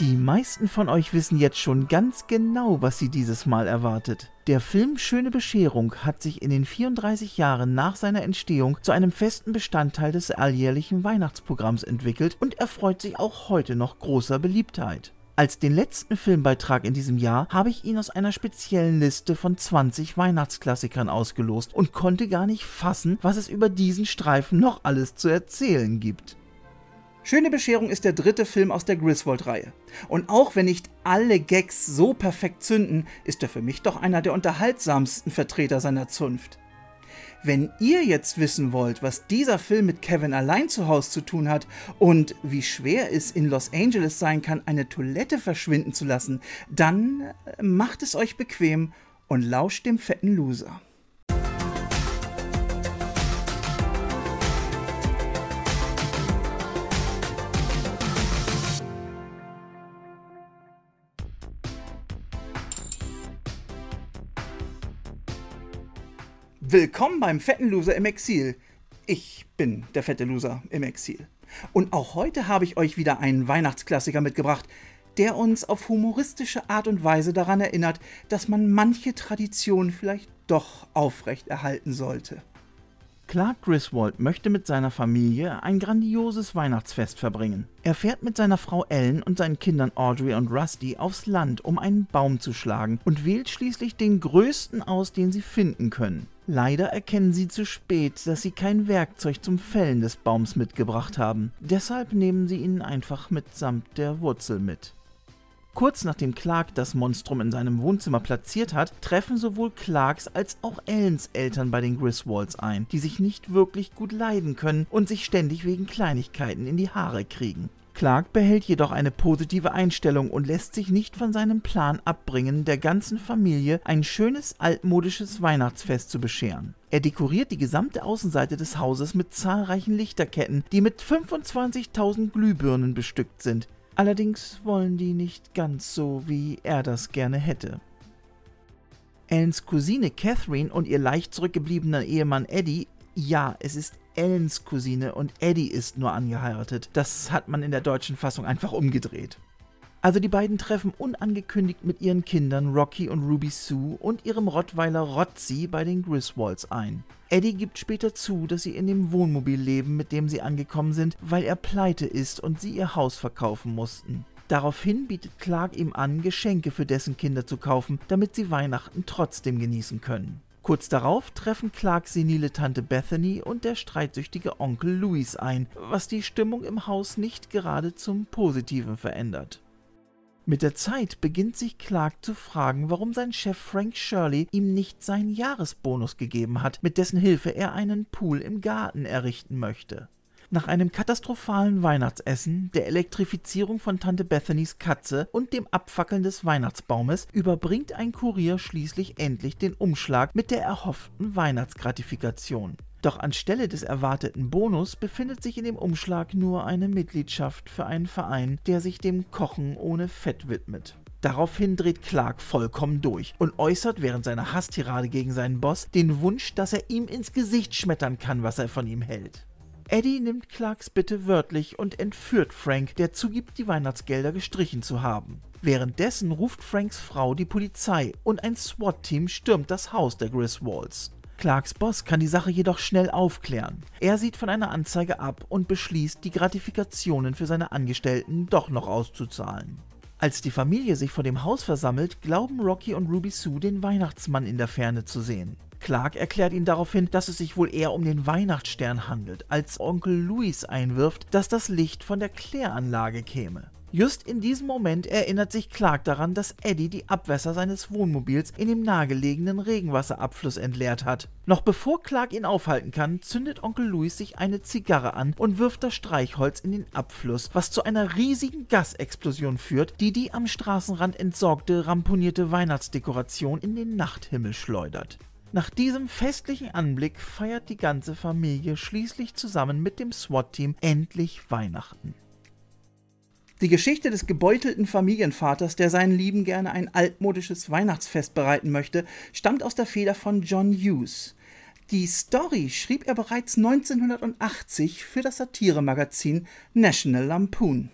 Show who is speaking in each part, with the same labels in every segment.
Speaker 1: Die meisten von euch wissen jetzt schon ganz genau, was sie dieses Mal erwartet. Der Film Schöne Bescherung hat sich in den 34 Jahren nach seiner Entstehung zu einem festen Bestandteil des alljährlichen Weihnachtsprogramms entwickelt und erfreut sich auch heute noch großer Beliebtheit. Als den letzten Filmbeitrag in diesem Jahr habe ich ihn aus einer speziellen Liste von 20 Weihnachtsklassikern ausgelost und konnte gar nicht fassen, was es über diesen Streifen noch alles zu erzählen gibt. Schöne Bescherung ist der dritte Film aus der Griswold-Reihe. Und auch wenn nicht alle Gags so perfekt zünden, ist er für mich doch einer der unterhaltsamsten Vertreter seiner Zunft. Wenn ihr jetzt wissen wollt, was dieser Film mit Kevin allein zu Hause zu tun hat und wie schwer es in Los Angeles sein kann, eine Toilette verschwinden zu lassen, dann äh, macht es euch bequem und lauscht dem fetten Loser. Willkommen beim fetten Loser im Exil. Ich bin der fette Loser im Exil. Und auch heute habe ich euch wieder einen Weihnachtsklassiker mitgebracht, der uns auf humoristische Art und Weise daran erinnert, dass man manche Tradition vielleicht doch aufrechterhalten sollte. Clark Griswold möchte mit seiner Familie ein grandioses Weihnachtsfest verbringen. Er fährt mit seiner Frau Ellen und seinen Kindern Audrey und Rusty aufs Land, um einen Baum zu schlagen und wählt schließlich den größten aus, den sie finden können. Leider erkennen sie zu spät, dass sie kein Werkzeug zum Fällen des Baums mitgebracht haben. Deshalb nehmen sie ihn einfach mitsamt der Wurzel mit. Kurz nachdem Clark das Monstrum in seinem Wohnzimmer platziert hat, treffen sowohl Clarks als auch Ellens Eltern bei den Griswolds ein, die sich nicht wirklich gut leiden können und sich ständig wegen Kleinigkeiten in die Haare kriegen. Clark behält jedoch eine positive Einstellung und lässt sich nicht von seinem Plan abbringen, der ganzen Familie ein schönes altmodisches Weihnachtsfest zu bescheren. Er dekoriert die gesamte Außenseite des Hauses mit zahlreichen Lichterketten, die mit 25.000 Glühbirnen bestückt sind. Allerdings wollen die nicht ganz so, wie er das gerne hätte. Ellens Cousine Catherine und ihr leicht zurückgebliebener Ehemann Eddie ja, es ist Ellens Cousine und Eddie ist nur angeheiratet. Das hat man in der deutschen Fassung einfach umgedreht. Also die beiden treffen unangekündigt mit ihren Kindern Rocky und Ruby Sue und ihrem Rottweiler Rotzi bei den Griswolds ein. Eddie gibt später zu, dass sie in dem Wohnmobil leben, mit dem sie angekommen sind, weil er pleite ist und sie ihr Haus verkaufen mussten. Daraufhin bietet Clark ihm an, Geschenke für dessen Kinder zu kaufen, damit sie Weihnachten trotzdem genießen können. Kurz darauf treffen Clarks senile Tante Bethany und der streitsüchtige Onkel Louis ein, was die Stimmung im Haus nicht gerade zum Positiven verändert. Mit der Zeit beginnt sich Clark zu fragen, warum sein Chef Frank Shirley ihm nicht seinen Jahresbonus gegeben hat, mit dessen Hilfe er einen Pool im Garten errichten möchte. Nach einem katastrophalen Weihnachtsessen, der Elektrifizierung von Tante Bethany's Katze und dem Abfackeln des Weihnachtsbaumes überbringt ein Kurier schließlich endlich den Umschlag mit der erhofften Weihnachtsgratifikation. Doch anstelle des erwarteten Bonus befindet sich in dem Umschlag nur eine Mitgliedschaft für einen Verein, der sich dem Kochen ohne Fett widmet. Daraufhin dreht Clark vollkommen durch und äußert während seiner Hasstirade gegen seinen Boss den Wunsch, dass er ihm ins Gesicht schmettern kann, was er von ihm hält. Eddie nimmt Clarks Bitte wörtlich und entführt Frank, der zugibt, die Weihnachtsgelder gestrichen zu haben. Währenddessen ruft Franks Frau die Polizei und ein SWAT-Team stürmt das Haus der Griswolds. Clarks Boss kann die Sache jedoch schnell aufklären. Er sieht von einer Anzeige ab und beschließt, die Gratifikationen für seine Angestellten doch noch auszuzahlen. Als die Familie sich vor dem Haus versammelt, glauben Rocky und Ruby Sue den Weihnachtsmann in der Ferne zu sehen. Clark erklärt ihn daraufhin, dass es sich wohl eher um den Weihnachtsstern handelt, als Onkel Louis einwirft, dass das Licht von der Kläranlage käme. Just in diesem Moment erinnert sich Clark daran, dass Eddie die Abwässer seines Wohnmobils in dem nahegelegenen Regenwasserabfluss entleert hat. Noch bevor Clark ihn aufhalten kann, zündet Onkel Louis sich eine Zigarre an und wirft das Streichholz in den Abfluss, was zu einer riesigen Gasexplosion führt, die die am Straßenrand entsorgte, ramponierte Weihnachtsdekoration in den Nachthimmel schleudert. Nach diesem festlichen Anblick feiert die ganze Familie schließlich zusammen mit dem SWAT-Team endlich Weihnachten. Die Geschichte des gebeutelten Familienvaters, der seinen Lieben gerne ein altmodisches Weihnachtsfest bereiten möchte, stammt aus der Feder von John Hughes. Die Story schrieb er bereits 1980 für das Satiremagazin National Lampoon.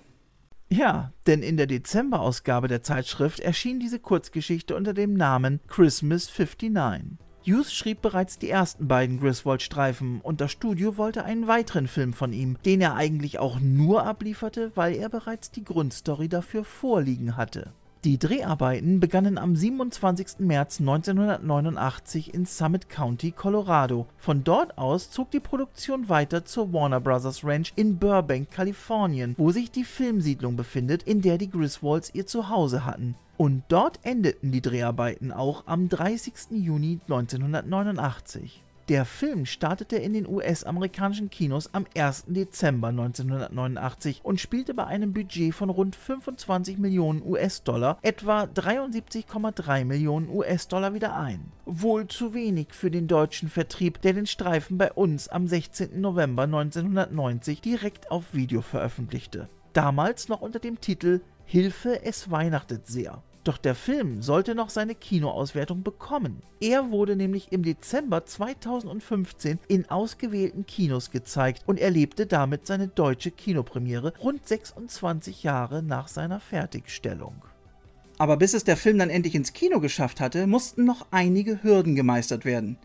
Speaker 1: Ja, denn in der Dezemberausgabe der Zeitschrift erschien diese Kurzgeschichte unter dem Namen Christmas 59. Hughes schrieb bereits die ersten beiden Griswold-Streifen und das Studio wollte einen weiteren Film von ihm, den er eigentlich auch nur ablieferte, weil er bereits die Grundstory dafür vorliegen hatte. Die Dreharbeiten begannen am 27. März 1989 in Summit County, Colorado. Von dort aus zog die Produktion weiter zur Warner Brothers Ranch in Burbank, Kalifornien, wo sich die Filmsiedlung befindet, in der die Griswolds ihr Zuhause hatten. Und dort endeten die Dreharbeiten auch am 30. Juni 1989. Der Film startete in den US-amerikanischen Kinos am 1. Dezember 1989 und spielte bei einem Budget von rund 25 Millionen US-Dollar etwa 73,3 Millionen US-Dollar wieder ein. Wohl zu wenig für den deutschen Vertrieb, der den Streifen bei uns am 16. November 1990 direkt auf Video veröffentlichte. Damals noch unter dem Titel Hilfe, es weihnachtet sehr. Doch der Film sollte noch seine Kinoauswertung bekommen. Er wurde nämlich im Dezember 2015 in ausgewählten Kinos gezeigt und erlebte damit seine deutsche Kinopremiere rund 26 Jahre nach seiner Fertigstellung. Aber bis es der Film dann endlich ins Kino geschafft hatte, mussten noch einige Hürden gemeistert werden.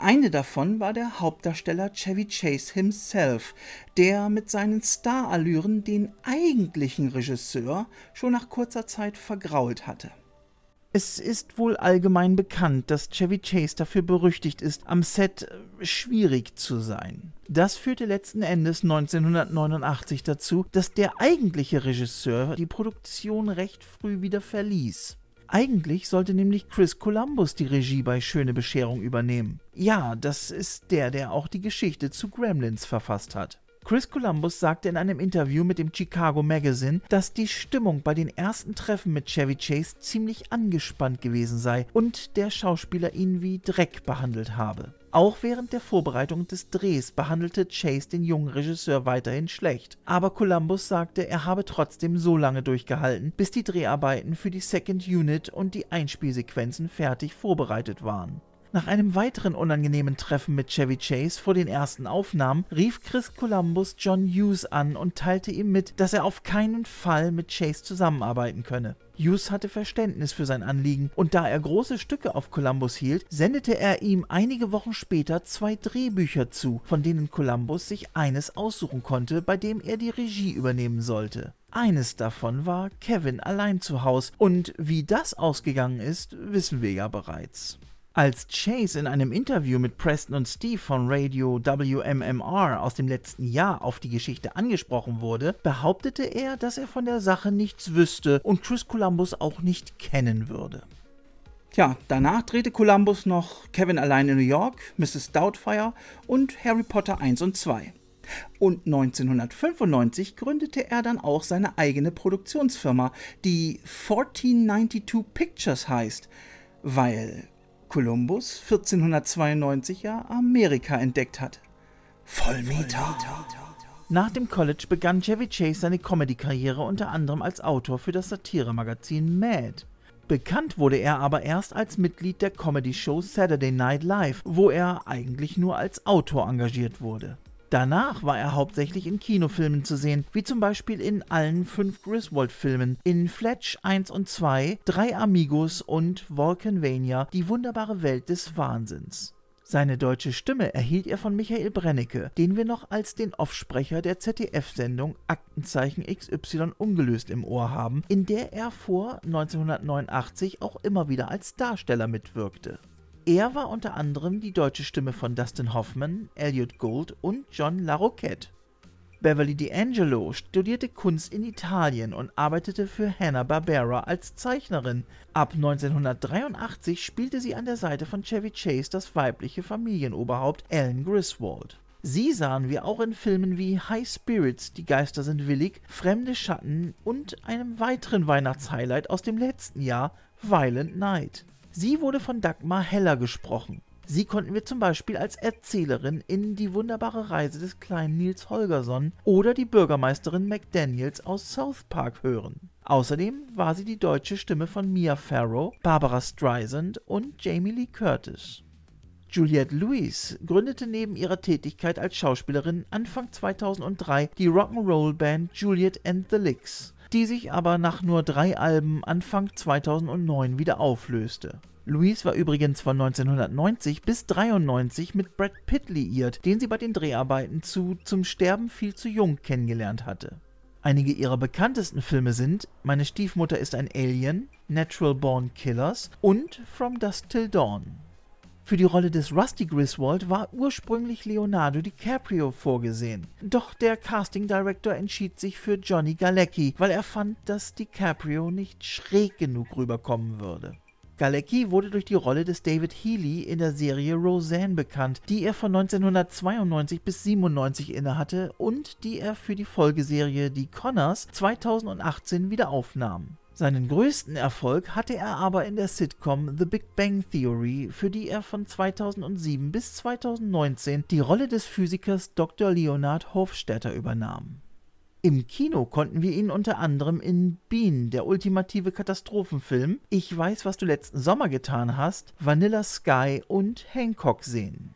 Speaker 1: Eine davon war der Hauptdarsteller Chevy Chase himself, der mit seinen Starallüren den eigentlichen Regisseur schon nach kurzer Zeit vergrault hatte. Es ist wohl allgemein bekannt, dass Chevy Chase dafür berüchtigt ist, am Set äh, schwierig zu sein. Das führte letzten Endes 1989 dazu, dass der eigentliche Regisseur die Produktion recht früh wieder verließ. Eigentlich sollte nämlich Chris Columbus die Regie bei Schöne Bescherung übernehmen. Ja, das ist der, der auch die Geschichte zu Gremlins verfasst hat. Chris Columbus sagte in einem Interview mit dem Chicago Magazine, dass die Stimmung bei den ersten Treffen mit Chevy Chase ziemlich angespannt gewesen sei und der Schauspieler ihn wie Dreck behandelt habe. Auch während der Vorbereitung des Drehs behandelte Chase den jungen Regisseur weiterhin schlecht, aber Columbus sagte, er habe trotzdem so lange durchgehalten, bis die Dreharbeiten für die Second Unit und die Einspielsequenzen fertig vorbereitet waren. Nach einem weiteren unangenehmen Treffen mit Chevy Chase vor den ersten Aufnahmen rief Chris Columbus John Hughes an und teilte ihm mit, dass er auf keinen Fall mit Chase zusammenarbeiten könne. Hughes hatte Verständnis für sein Anliegen und da er große Stücke auf Columbus hielt, sendete er ihm einige Wochen später zwei Drehbücher zu, von denen Columbus sich eines aussuchen konnte, bei dem er die Regie übernehmen sollte. Eines davon war Kevin allein zu Haus und wie das ausgegangen ist, wissen wir ja bereits. Als Chase in einem Interview mit Preston und Steve von Radio WMMR aus dem letzten Jahr auf die Geschichte angesprochen wurde, behauptete er, dass er von der Sache nichts wüsste und Chris Columbus auch nicht kennen würde. Tja, danach drehte Columbus noch Kevin allein in New York, Mrs. Doubtfire und Harry Potter 1 und 2. Und 1995 gründete er dann auch seine eigene Produktionsfirma, die 1492 Pictures heißt, weil Kolumbus 1492 ja Amerika entdeckt hat. Vollmeter. Nach dem College begann Chevy Chase seine Comedy-Karriere unter anderem als Autor für das Satiremagazin Mad. Bekannt wurde er aber erst als Mitglied der Comedy-Show Saturday Night Live, wo er eigentlich nur als Autor engagiert wurde. Danach war er hauptsächlich in Kinofilmen zu sehen, wie zum Beispiel in allen fünf Griswold-Filmen, in Fletch 1 und 2, Drei Amigos und Vulcanvania, die wunderbare Welt des Wahnsinns. Seine deutsche Stimme erhielt er von Michael Brennecke, den wir noch als den Offsprecher der ZDF-Sendung Aktenzeichen XY ungelöst im Ohr haben, in der er vor 1989 auch immer wieder als Darsteller mitwirkte. Er war unter anderem die deutsche Stimme von Dustin Hoffman, Elliot Gould und John LaRoquette. Beverly D'Angelo studierte Kunst in Italien und arbeitete für Hanna-Barbera als Zeichnerin. Ab 1983 spielte sie an der Seite von Chevy Chase das weibliche Familienoberhaupt Ellen Griswold. Sie sahen wir auch in Filmen wie High Spirits, Die Geister sind willig, Fremde Schatten und einem weiteren Weihnachtshighlight aus dem letzten Jahr, Violent Night. Sie wurde von Dagmar Heller gesprochen. Sie konnten wir zum Beispiel als Erzählerin in Die wunderbare Reise des kleinen Nils Holgersson oder die Bürgermeisterin McDaniels aus South Park hören. Außerdem war sie die deutsche Stimme von Mia Farrow, Barbara Streisand und Jamie Lee Curtis. Juliette Lewis gründete neben ihrer Tätigkeit als Schauspielerin Anfang 2003 die Rock'n'Roll-Band Juliet and the Licks die sich aber nach nur drei Alben Anfang 2009 wieder auflöste. Louise war übrigens von 1990 bis 1993 mit Brad Pitt liiert, den sie bei den Dreharbeiten zu Zum Sterben viel zu jung kennengelernt hatte. Einige ihrer bekanntesten Filme sind Meine Stiefmutter ist ein Alien, Natural Born Killers und From Dust Till Dawn. Für die Rolle des Rusty Griswold war ursprünglich Leonardo DiCaprio vorgesehen. Doch der Casting Director entschied sich für Johnny Galecki, weil er fand, dass DiCaprio nicht schräg genug rüberkommen würde. Galecki wurde durch die Rolle des David Healy in der Serie Roseanne bekannt, die er von 1992 bis 97 innehatte und die er für die Folgeserie Die Connors 2018 wieder aufnahm. Seinen größten Erfolg hatte er aber in der Sitcom The Big Bang Theory, für die er von 2007 bis 2019 die Rolle des Physikers Dr. Leonard Hofstetter übernahm. Im Kino konnten wir ihn unter anderem in Bean, der ultimative Katastrophenfilm, Ich weiß, was du letzten Sommer getan hast, Vanilla Sky und Hancock sehen.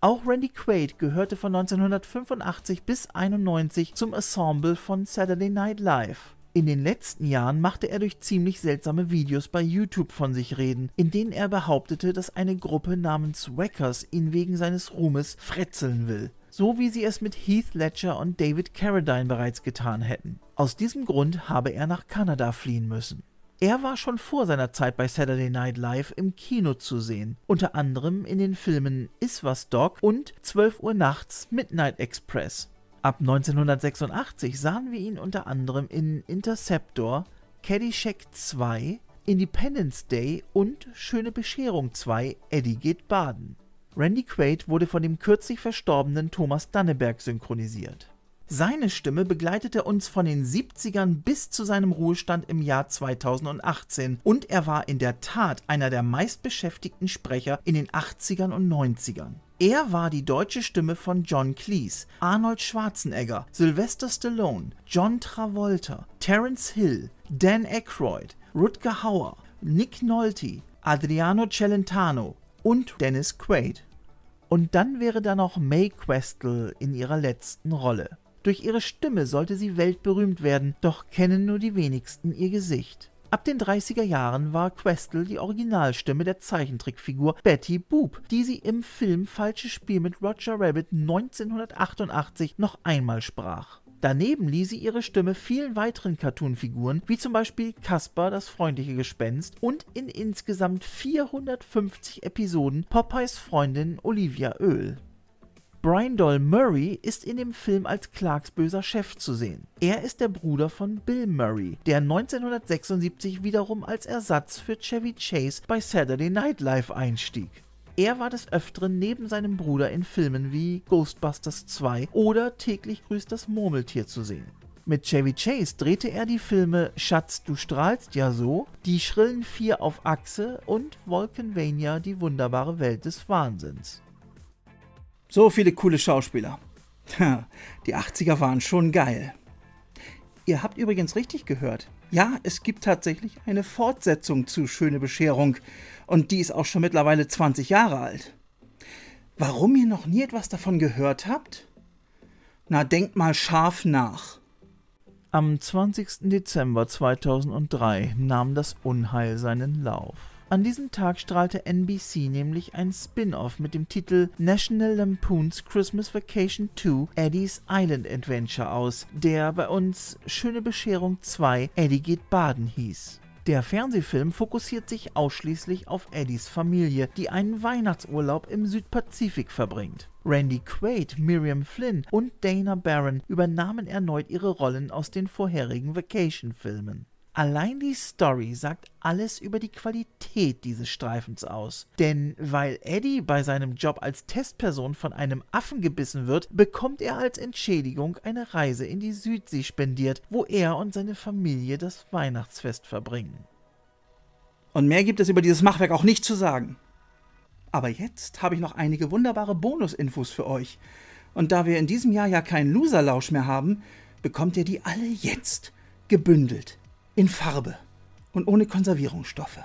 Speaker 1: Auch Randy Quaid gehörte von 1985 bis 1991 zum Ensemble von Saturday Night Live. In den letzten Jahren machte er durch ziemlich seltsame Videos bei YouTube von sich reden, in denen er behauptete, dass eine Gruppe namens Wackers ihn wegen seines Ruhmes fretzeln will so wie sie es mit Heath Ledger und David Carradine bereits getan hätten. Aus diesem Grund habe er nach Kanada fliehen müssen. Er war schon vor seiner Zeit bei Saturday Night Live im Kino zu sehen, unter anderem in den Filmen Is Was Dog und 12 Uhr nachts Midnight Express. Ab 1986 sahen wir ihn unter anderem in Interceptor, Caddyshack 2, Independence Day und Schöne Bescherung 2, Eddie geht baden. Randy Quaid wurde von dem kürzlich verstorbenen Thomas Danneberg synchronisiert seine Stimme begleitete uns von den 70ern bis zu seinem Ruhestand im Jahr 2018 und er war in der Tat einer der meistbeschäftigten Sprecher in den 80ern und 90ern. Er war die deutsche Stimme von John Cleese, Arnold Schwarzenegger, Sylvester Stallone, John Travolta, Terence Hill, Dan Aykroyd, Rutger Hauer, Nick Nolte, Adriano Celentano und Dennis Quaid. Und dann wäre da noch Mae Questel in ihrer letzten Rolle. Durch ihre Stimme sollte sie weltberühmt werden, doch kennen nur die wenigsten ihr Gesicht. Ab den 30er Jahren war Questel die Originalstimme der Zeichentrickfigur Betty Boop, die sie im Film Falsches Spiel mit Roger Rabbit 1988 noch einmal sprach. Daneben lieh sie ihre Stimme vielen weiteren Cartoonfiguren, wie zum Beispiel Caspar, das freundliche Gespenst, und in insgesamt 450 Episoden Popeyes Freundin Olivia Öl. Brindle Murray ist in dem Film als Clarks böser Chef zu sehen. Er ist der Bruder von Bill Murray, der 1976 wiederum als Ersatz für Chevy Chase bei Saturday Night Live einstieg. Er war des Öfteren neben seinem Bruder in Filmen wie Ghostbusters 2 oder Täglich grüßt das Murmeltier zu sehen. Mit Chevy Chase drehte er die Filme Schatz, du strahlst ja so, Die schrillen Vier auf Achse und Wolkenvania, die wunderbare Welt des Wahnsinns. So viele coole Schauspieler. Die 80er waren schon geil. Ihr habt übrigens richtig gehört. Ja, es gibt tatsächlich eine Fortsetzung zu Schöne Bescherung. Und die ist auch schon mittlerweile 20 Jahre alt. Warum ihr noch nie etwas davon gehört habt? Na, denkt mal scharf nach. Am 20. Dezember 2003 nahm das Unheil seinen Lauf. An diesem Tag strahlte NBC nämlich ein Spin-off mit dem Titel National Lampoon's Christmas Vacation 2 Eddie's Island Adventure aus, der bei uns Schöne Bescherung 2 Eddie geht baden hieß. Der Fernsehfilm fokussiert sich ausschließlich auf Eddies Familie, die einen Weihnachtsurlaub im Südpazifik verbringt. Randy Quaid, Miriam Flynn und Dana Barron übernahmen erneut ihre Rollen aus den vorherigen Vacation-Filmen. Allein die Story sagt alles über die Qualität dieses Streifens aus. Denn weil Eddie bei seinem Job als Testperson von einem Affen gebissen wird, bekommt er als Entschädigung eine Reise in die Südsee spendiert, wo er und seine Familie das Weihnachtsfest verbringen. Und mehr gibt es über dieses Machwerk auch nicht zu sagen. Aber jetzt habe ich noch einige wunderbare Bonusinfos für euch. Und da wir in diesem Jahr ja keinen Loserlausch mehr haben, bekommt ihr die alle jetzt gebündelt in Farbe und ohne Konservierungsstoffe.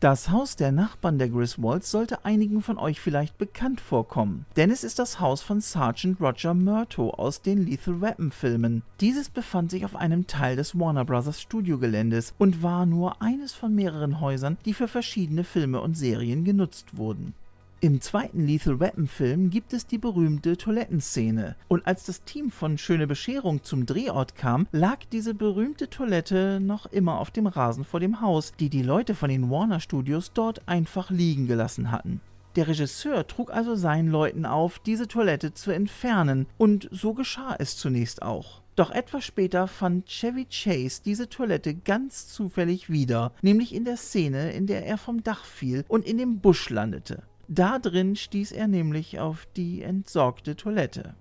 Speaker 1: Das Haus der Nachbarn der Griswolds sollte einigen von euch vielleicht bekannt vorkommen, denn es ist das Haus von Sergeant Roger Murto aus den Lethal Weapon Filmen. Dieses befand sich auf einem Teil des Warner Bros. Studiogeländes und war nur eines von mehreren Häusern, die für verschiedene Filme und Serien genutzt wurden. Im zweiten Lethal Weapon Film gibt es die berühmte Toilettenszene. Und als das Team von Schöne Bescherung zum Drehort kam, lag diese berühmte Toilette noch immer auf dem Rasen vor dem Haus, die die Leute von den Warner Studios dort einfach liegen gelassen hatten. Der Regisseur trug also seinen Leuten auf, diese Toilette zu entfernen, und so geschah es zunächst auch. Doch etwas später fand Chevy Chase diese Toilette ganz zufällig wieder, nämlich in der Szene, in der er vom Dach fiel und in dem Busch landete. Da drin stieß er nämlich auf die entsorgte Toilette.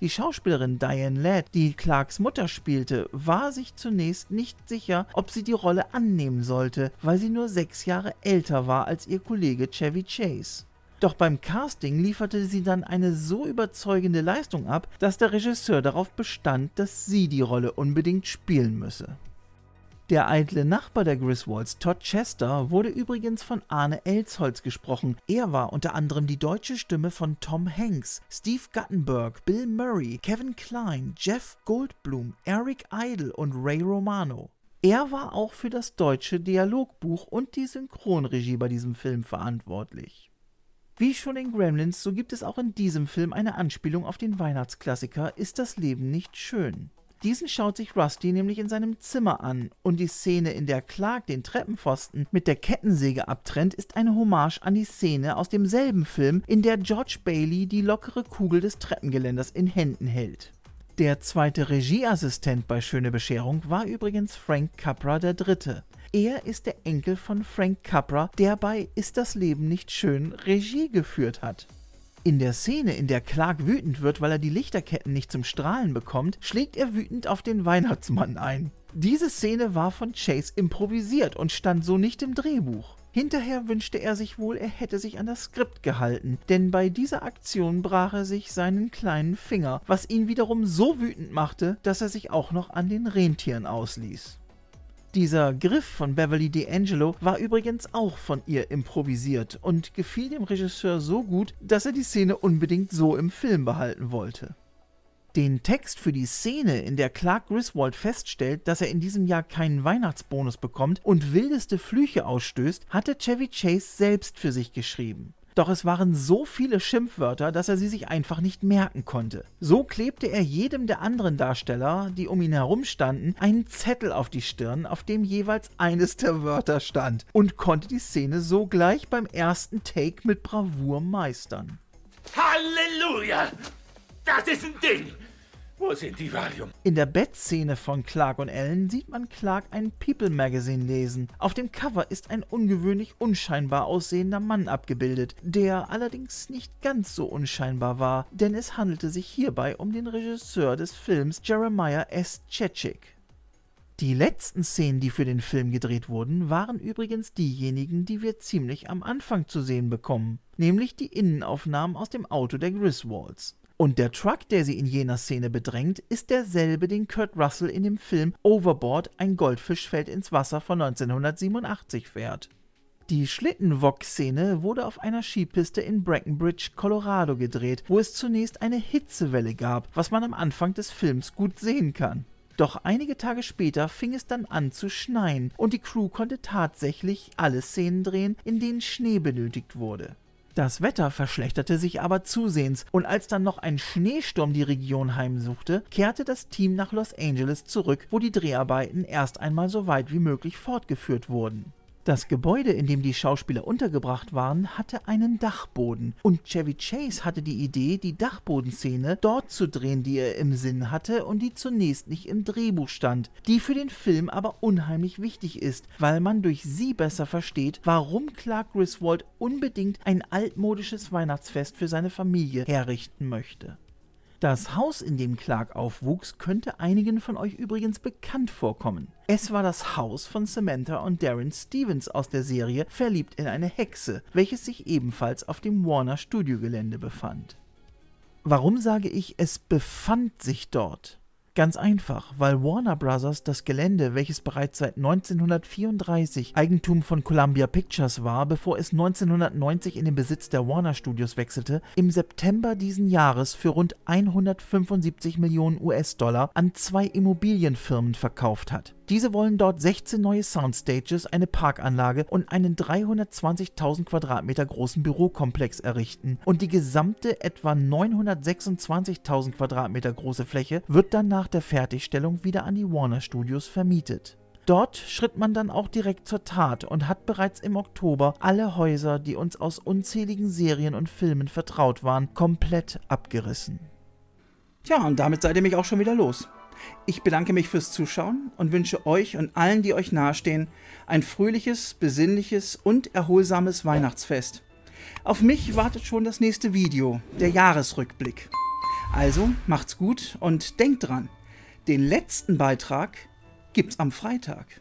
Speaker 1: Die Schauspielerin Diane Ladd, die Clarks Mutter spielte, war sich zunächst nicht sicher, ob sie die Rolle annehmen sollte, weil sie nur sechs Jahre älter war als ihr Kollege Chevy Chase. Doch beim Casting lieferte sie dann eine so überzeugende Leistung ab, dass der Regisseur darauf bestand, dass sie die Rolle unbedingt spielen müsse. Der eitle Nachbar der Griswolds, Todd Chester, wurde übrigens von Arne Elsholz gesprochen. Er war unter anderem die deutsche Stimme von Tom Hanks, Steve Guttenberg, Bill Murray, Kevin Klein, Jeff Goldblum, Eric Idle und Ray Romano. Er war auch für das deutsche Dialogbuch und die Synchronregie bei diesem Film verantwortlich. Wie schon in Gremlins, so gibt es auch in diesem Film eine Anspielung auf den Weihnachtsklassiker Ist das Leben nicht schön? Diesen schaut sich Rusty nämlich in seinem Zimmer an und die Szene, in der Clark den Treppenpfosten mit der Kettensäge abtrennt, ist eine Hommage an die Szene aus demselben Film, in der George Bailey die lockere Kugel des Treppengeländers in Händen hält. Der zweite Regieassistent bei Schöne Bescherung war übrigens Frank Capra der Dritte. Er ist der Enkel von Frank Capra, der bei Ist das Leben nicht schön Regie geführt hat. In der Szene, in der Clark wütend wird, weil er die Lichterketten nicht zum Strahlen bekommt, schlägt er wütend auf den Weihnachtsmann ein. Diese Szene war von Chase improvisiert und stand so nicht im Drehbuch. Hinterher wünschte er sich wohl, er hätte sich an das Skript gehalten, denn bei dieser Aktion brach er sich seinen kleinen Finger, was ihn wiederum so wütend machte, dass er sich auch noch an den Rentieren ausließ. Dieser Griff von Beverly D'Angelo war übrigens auch von ihr improvisiert und gefiel dem Regisseur so gut, dass er die Szene unbedingt so im Film behalten wollte. Den Text für die Szene, in der Clark Griswold feststellt, dass er in diesem Jahr keinen Weihnachtsbonus bekommt und wildeste Flüche ausstößt, hatte Chevy Chase selbst für sich geschrieben. Doch es waren so viele Schimpfwörter, dass er sie sich einfach nicht merken konnte. So klebte er jedem der anderen Darsteller, die um ihn herum standen, einen Zettel auf die Stirn, auf dem jeweils eines der Wörter stand und konnte die Szene so gleich beim ersten Take mit Bravour meistern. Halleluja! Das ist ein Ding! Wo sind die Valium? In der Bettszene von Clark und Ellen sieht man Clark ein People Magazine lesen. Auf dem Cover ist ein ungewöhnlich unscheinbar aussehender Mann abgebildet, der allerdings nicht ganz so unscheinbar war, denn es handelte sich hierbei um den Regisseur des Films Jeremiah S. Chechik. Die letzten Szenen, die für den Film gedreht wurden, waren übrigens diejenigen, die wir ziemlich am Anfang zu sehen bekommen, nämlich die Innenaufnahmen aus dem Auto der Griswolds. Und der Truck, der sie in jener Szene bedrängt, ist derselbe, den Kurt Russell in dem Film Overboard, ein Goldfisch fällt ins Wasser von 1987 fährt. Die Schlittenwok-Szene wurde auf einer Skipiste in Breckenridge, Colorado gedreht, wo es zunächst eine Hitzewelle gab, was man am Anfang des Films gut sehen kann. Doch einige Tage später fing es dann an zu schneien und die Crew konnte tatsächlich alle Szenen drehen, in denen Schnee benötigt wurde. Das Wetter verschlechterte sich aber zusehends und als dann noch ein Schneesturm die Region heimsuchte, kehrte das Team nach Los Angeles zurück, wo die Dreharbeiten erst einmal so weit wie möglich fortgeführt wurden. Das Gebäude, in dem die Schauspieler untergebracht waren, hatte einen Dachboden und Chevy Chase hatte die Idee, die Dachbodenszene dort zu drehen, die er im Sinn hatte und die zunächst nicht im Drehbuch stand, die für den Film aber unheimlich wichtig ist, weil man durch sie besser versteht, warum Clark Griswold unbedingt ein altmodisches Weihnachtsfest für seine Familie herrichten möchte. Das Haus, in dem Clark aufwuchs, könnte einigen von euch übrigens bekannt vorkommen. Es war das Haus von Samantha und Darren Stevens aus der Serie Verliebt in eine Hexe, welches sich ebenfalls auf dem Warner Studio Gelände befand. Warum sage ich, es befand sich dort? Ganz einfach, weil Warner Brothers das Gelände, welches bereits seit 1934 Eigentum von Columbia Pictures war, bevor es 1990 in den Besitz der Warner Studios wechselte, im September diesen Jahres für rund 175 Millionen US-Dollar an zwei Immobilienfirmen verkauft hat. Diese wollen dort 16 neue Soundstages, eine Parkanlage und einen 320.000 Quadratmeter großen Bürokomplex errichten und die gesamte etwa 926.000 Quadratmeter große Fläche wird dann nach der Fertigstellung wieder an die Warner Studios vermietet. Dort schritt man dann auch direkt zur Tat und hat bereits im Oktober alle Häuser, die uns aus unzähligen Serien und Filmen vertraut waren, komplett abgerissen. Tja, und damit seid ihr mich auch schon wieder los. Ich bedanke mich fürs Zuschauen und wünsche euch und allen, die euch nahestehen, ein fröhliches, besinnliches und erholsames Weihnachtsfest. Auf mich wartet schon das nächste Video, der Jahresrückblick. Also macht's gut und denkt dran, den letzten Beitrag gibt's am Freitag.